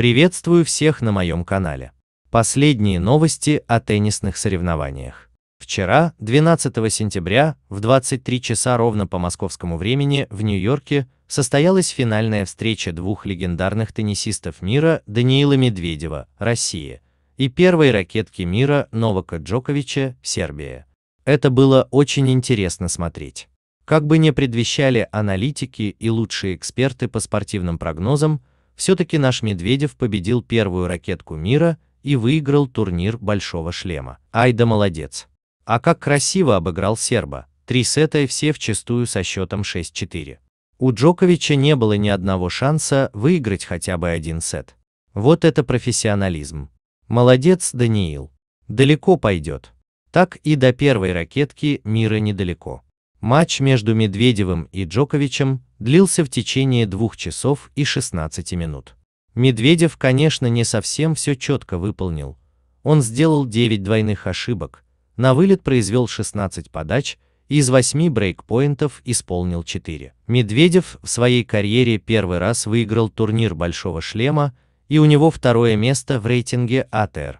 Приветствую всех на моем канале. Последние новости о теннисных соревнованиях. Вчера, 12 сентября, в 23 часа ровно по московскому времени в Нью-Йорке состоялась финальная встреча двух легендарных теннисистов мира Даниила Медведева, Россия, и первой ракетки мира Новака Джоковича, Сербия. Это было очень интересно смотреть. Как бы не предвещали аналитики и лучшие эксперты по спортивным прогнозам, все-таки наш Медведев победил первую ракетку мира и выиграл турнир Большого Шлема. Ай да молодец! А как красиво обыграл серба, три сета и все вчистую со счетом 6-4. У Джоковича не было ни одного шанса выиграть хотя бы один сет. Вот это профессионализм. Молодец, Даниил. Далеко пойдет. Так и до первой ракетки мира недалеко. Матч между Медведевым и Джоковичем длился в течение двух часов и 16 минут. Медведев, конечно, не совсем все четко выполнил. Он сделал 9 двойных ошибок, на вылет произвел 16 подач и из 8 брейкпоинтов исполнил 4. Медведев в своей карьере первый раз выиграл турнир Большого шлема, и у него второе место в рейтинге АТР.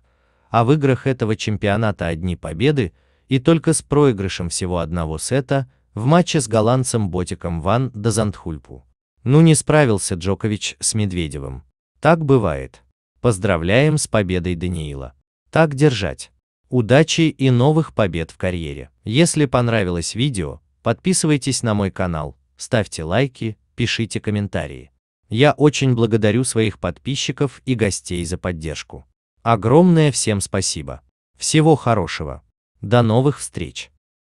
А в играх этого чемпионата одни победы – и только с проигрышем всего одного сета в матче с голландцем Ботиком Ван Дезантхульпу. Ну не справился Джокович с Медведевым. Так бывает. Поздравляем с победой Даниила. Так держать. Удачи и новых побед в карьере. Если понравилось видео, подписывайтесь на мой канал, ставьте лайки, пишите комментарии. Я очень благодарю своих подписчиков и гостей за поддержку. Огромное всем спасибо. Всего хорошего. До новых встреч!